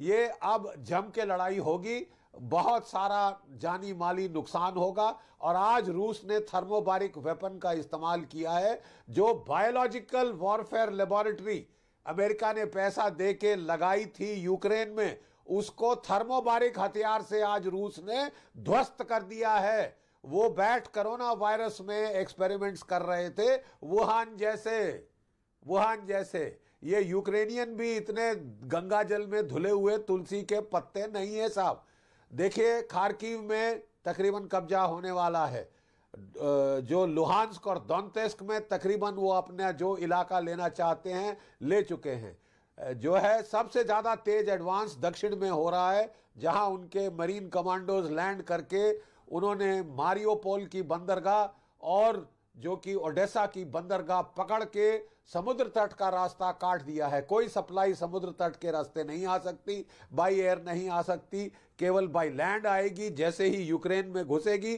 ये अब जम के लड़ाई होगी बहुत सारा जानी माली नुकसान होगा और आज रूस ने थर्मोबारिक वेपन का इस्तेमाल किया है जो बायोलॉजिकल वॉरफेयर लेबोरेटरी अमेरिका ने पैसा दे के लगाई थी यूक्रेन में उसको थर्मोबारिक हथियार से आज रूस ने ध्वस्त कर दिया है वो बैठ कोरोना वायरस में एक्सपेरिमेंट्स कर रहे थे वुहान जैसे वुहान जैसे ये यूक्रेनियन भी इतने गंगा जल में धुले हुए तुलसी के पत्ते नहीं है साहब देखिए खारकीव में तकरीबन कब्जा होने वाला है जो लुहानस्क और दौनतेस्क में तकरीबन वो अपना जो इलाका लेना चाहते हैं ले चुके हैं जो है सबसे ज़्यादा तेज एडवांस दक्षिण में हो रहा है जहां उनके मरीन कमांडोज लैंड करके उन्होंने मारियोपोल की बंदरगाह और जो कि ओडेसा की बंदरगाह पकड़ के समुद्र तट का रास्ता काट दिया है कोई सप्लाई समुद्र तट के रास्ते नहीं आ सकती बाई एयर नहीं आ सकती केवल बाई लैंड आएगी जैसे ही यूक्रेन में घुसेगी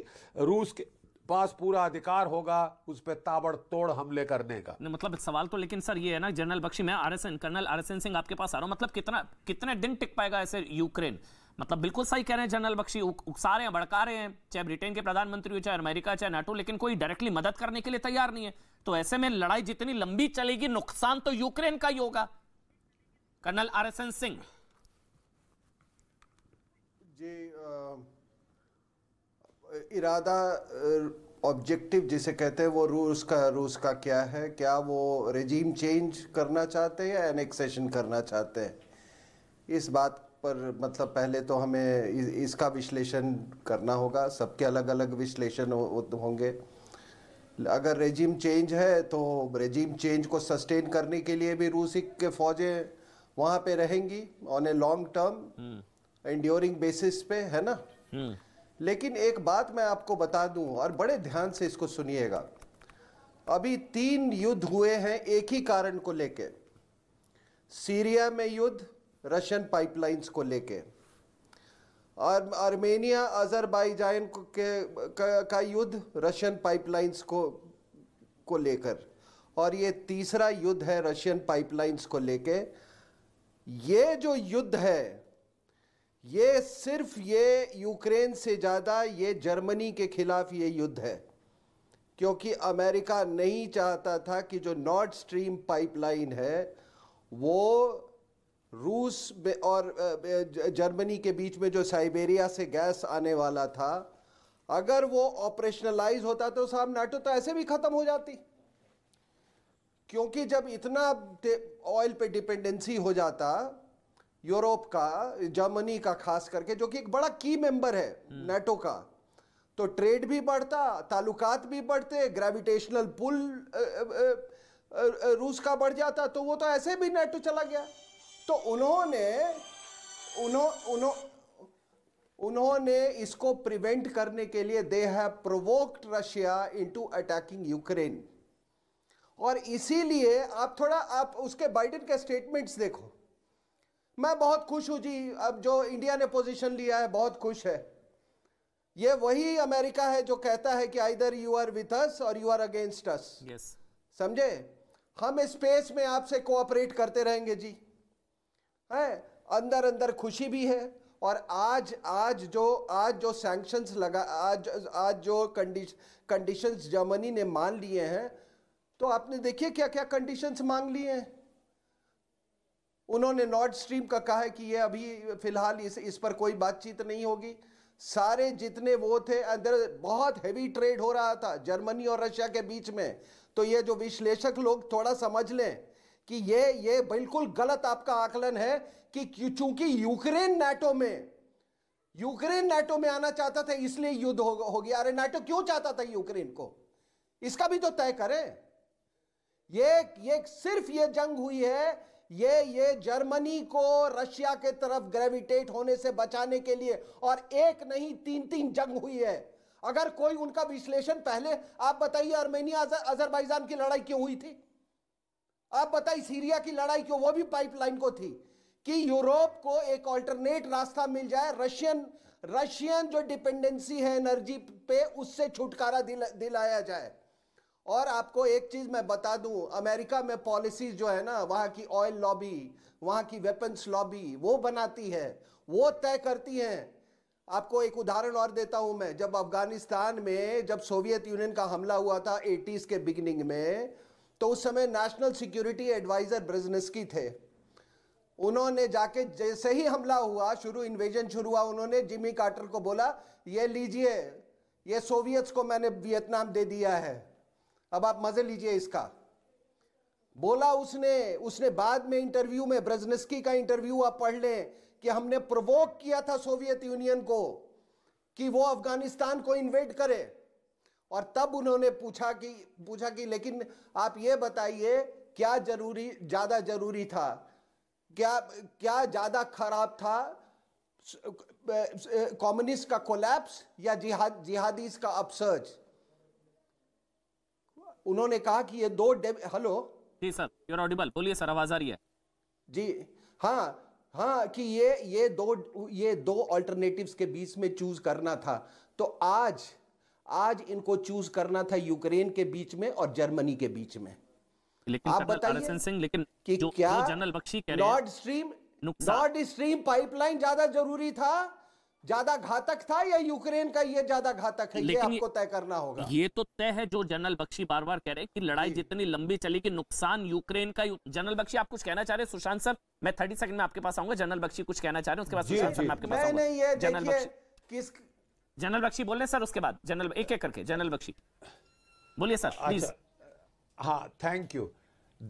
रूस के पास पूरा अधिकार होगा उस पर ताबड़तोड़ हमले करने का मतलब सवाल तो लेकिन सर ये है ना जनरल बख्शी मैं R S N colonel RSN Singh आपके पास आ रहा हूँ मतलब कितना कितने दिन टिक पाएगा ऐसे यूक्रेन मतलब बिल्कुल सही कह रहे हैं जनरल बख्शी उकसा रहे हैं भड़का रहे हैं चाहे ब्रिटेन के प्रधानमंत्री हो चाहे अमेरिका चाहे नाटो लेकिन कोई डायरेक्टली मदद करने के लिए तैयार नहीं है तो ऐसे में लड़ाई जितनी लंबी चलेगी नुकसान तो यूक्रेन का ही होगा colonel R S N Singh ji इरादा ऑब्जेक्टिव जिसे कहते हैं वो रूस का रूस का क्या है क्या वो रेजीम चेंज करना चाहते हैं या एनेक्सेशन करना चाहते हैं इस बात पर मतलब पहले तो हमें इसका विश्लेषण करना होगा सबके अलग अलग विश्लेषण होंगे अगर रेजिम चेंज है तो रेजिम चेंज को सस्टेन करने के लिए भी रूसी के फौजें वहां पे रहेंगी on a long term enduring basis पे है ना हम्म। लेकिन एक बात मैं आपको बता दूं और बड़े ध्यान से इसको सुनिएगा अभी तीन युद्ध हुए हैं एक ही कारण को लेके सीरिया में युद्ध रशियन पाइपलाइंस को लेके और आर्मेनिया अजरबैजान के का, का युद्ध रशियन पाइपलाइंस को को लेकर और ये तीसरा युद्ध है रशियन पाइपलाइंस को लेके ये जो युद्ध है ये सिर्फ ये यूक्रेन से ज़्यादा ये जर्मनी के खिलाफ ये युद्ध है क्योंकि अमेरिका नहीं चाहता था कि जो नॉर्थ स्ट्रीम पाइपलाइन है वो रूस और जर्मनी के बीच में जो साइबेरिया से गैस आने वाला था अगर वो ऑपरेशनलाइज होता तो साहब नाटो तो ऐसे भी ख़त्म हो जाती क्योंकि जब इतना ऑयल पे डिपेंडेंसी हो जाता यूरोप का जर्मनी का खास करके जो कि एक बड़ा की मेंबर है हम्म। नेटो का तो ट्रेड भी बढ़ता ताल्लुकात भी बढ़ते ग्रेविटेशनल पुल रूस का बढ़ जाता तो वो तो ऐसे भी नेटो चला गया तो उन्होंने उन्हों, उन्हों, उन्होंने इसको प्रिवेंट करने के लिए दे है provoked Russia into attacking Ukraine और इसीलिए आप थोड़ा आप उसके बाइडेन के स्टेटमेंट्स देखो मैं बहुत खुश हूं जी अब जो इंडिया ने पोजीशन लिया है बहुत खुश है ये वही अमेरिका है जो कहता है कि either you are with us or you are against us समझे हम स्पेस में आपसे कोऑपरेट करते रहेंगे जी है अंदर अंदर खुशी भी है और आज आज जो आज जो सैंक्शंस लगा आज आज जो कंडीश कंडीशंस जर्मनी ने मान लिए हैं तो आपने देखिए क्या क्या कंडीशंस मांग लिए हैं उन्होंने नॉर्थ स्ट्रीम का कहा है कि ये अभी फिलहाल इस इस पर कोई बातचीत नहीं होगी सारे जितने वो थे अंदर बहुत हैवी ट्रेड हो रहा था जर्मनी और रशिया के बीच में तो ये जो विश्लेषक लोग थोड़ा समझ लें कि ये ये बिल्कुल गलत आपका आकलन है कि चूंकि यूक्रेन नेटो में यूक्रेन नेटो में आना चाहता था इसलिए युद्ध हो, हो गया अरे नाटो क्यों चाहता था यूक्रेन को इसका भी तो तय करें ये ये सिर्फ ये जंग हुई है ये ये जर्मनी को रशिया के तरफ ग्रेविटेट होने से बचाने के लिए और एक नहीं तीन तीन जंग हुई है अगर कोई उनका विश्लेषण पहले आप बताइए अर्मेनिया अजरबैजान की लड़ाई क्यों हुई थी आप बताइए सीरिया की लड़ाई क्यों वो भी पाइपलाइन को थी कि यूरोप को एक ऑल्टरनेट रास्ता मिल जाए रशियन रशियन जो डिपेंडेंसी है एनर्जी पे उससे छुटकारा दिल, दिलाया जाए और आपको एक चीज मैं बता दूं अमेरिका में पॉलिसीज जो है ना वहां की ऑयल लॉबी वहां की वेपन्स लॉबी वो बनाती है वो तय करती है आपको एक उदाहरण और देता हूं मैं जब अफगानिस्तान में जब सोवियत यूनियन का हमला हुआ था 80s के बिगिनिंग में तो उस समय नेशनल सिक्योरिटी एडवाइज़र ब्रजनस्की थे उन्होंने जाके जैसे ही हमला हुआ शुरू इन्वेजन शुरू हुआ उन्होंने जिमी कार्टर को बोला ये लीजिए ये सोवियत्स को मैंने वियतनाम दे दिया है अब आप मज़े लीजिए इसका बोला उसने उसने बाद में इंटरव्यू में ब्रजनस्की का इंटरव्यू आप पढ़ लें कि हमने प्रवोक किया था सोवियत यूनियन को कि वो अफगानिस्तान को इन्वेट करे और तब उन्होंने पूछा कि पूछा कि लेकिन आप ये बताइए क्या जरूरी ज़्यादा जरूरी था क्या क्या ज़्यादा खराब था कम्युनिस्ट का कोलैप्स या जिहाद जिहादीज का अपसर्ज उन्होंने कहा कि ये दो हेलो जी सर यूर ऑडिबल बोलिए सर आवाज आ रही है जी हाँ हाँ कि ये ये दो ये दो ऑल्टरनेटिव्स के बीच में चूज करना था तो आज आज इनको चूज करना था यूक्रेन के बीच में और जर्मनी के बीच में लेकिन आप बताइए सिंह लेकिन कि जो, क्या जनरल बख्शी कह Nord Stream Nord Stream pipeline ज्यादा जरूरी था ज्यादा घातक था या यूक्रेन का ये ज्यादा घातक है ये आपको तय करना होगा ये तो तय है जो जनरल बख्शी बार बार कह रहे हैं कि लड़ाई जितनी लंबी चली कि नुकसान यूक्रेन का यू... जनरल बख्शी आप कुछ कहना चाह रहे हैं सुशांत सर मैं थर्टी सेकंड में आपके पास आऊंगा जनरल बख्शी कुछ कहना चाह रहे हैं उसके बाद सुशांत सर मैं आपके पास नहीं ये जनरल बख्शी किस जनरल बख्शी बोल सर उसके बाद जनरल एक एक करके जनरल बख्शी बोलिए सर प्लीज अच्छा। हाँ थैंक यू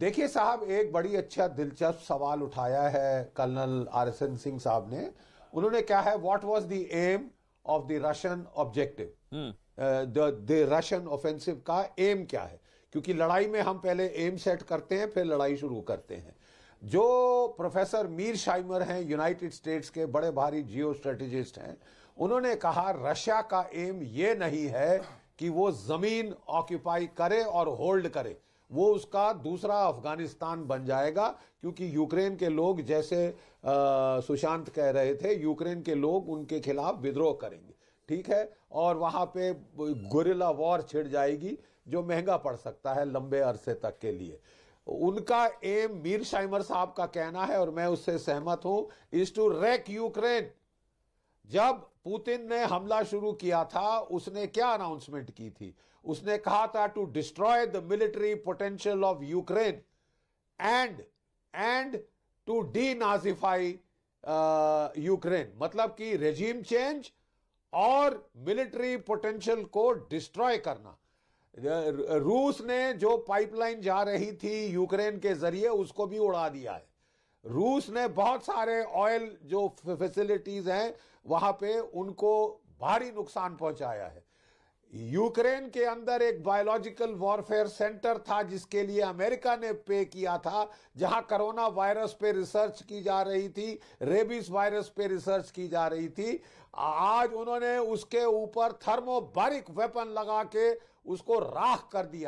देखिए साहब एक बड़ी अच्छा दिलचस्प सवाल उठाया है colonel R S N Singh साहब ने उन्होंने क्या है what was the aim of the Russian objective the Russian offensive का एम क्या है क्योंकि लड़ाई में हम पहले एम सेट करते हैं फिर लड़ाई शुरू करते हैं जो प्रोफेसर मीर शाइमर हैं यूनाइटेड स्टेट्स के बड़े भारी जियो स्ट्रेटेजिस्ट हैं उन्होंने कहा रशिया का एम ये नहीं है कि वो जमीन ऑक्यूपाई करे और होल्ड करे वो उसका दूसरा अफगानिस्तान बन जाएगा क्योंकि यूक्रेन के लोग जैसे सुशांत कह रहे थे यूक्रेन के लोग उनके खिलाफ विद्रोह करेंगे ठीक है और वहाँ पे गुरिला वॉर छिड़ जाएगी जो महंगा पड़ सकता है लंबे अरसे तक के लिए उनका एम मीर शाइमर साहब का कहना है और मैं उससे सहमत हूं इज टू रेक यूक्रेन जब पुतिन ने हमला शुरू किया था उसने क्या अनाउंसमेंट की थी उसने कहा था to destroy the military potential of Ukraine and and to denazify Ukraine मतलब कि रेजीम चेंज और मिलिट्री पोटेंशियल को डिस्ट्रॉय करना रूस ने जो पाइपलाइन जा रही थी यूक्रेन के जरिए उसको भी उड़ा दिया है रूस ने बहुत सारे ऑयल जो फैसिलिटीज हैं वहां पे उनको भारी नुकसान पहुंचाया है यूक्रेन के अंदर एक बायोलॉजिकल वॉरफेयर सेंटर था जिसके लिए अमेरिका ने पे किया था जहां कोरोना वायरस पे रिसर्च की जा रही थी रेबीज वायरस पे रिसर्च की जा रही थी आज उन्होंने उसके ऊपर थर्मोबारिक वेपन लगा के उसको राख कर दिया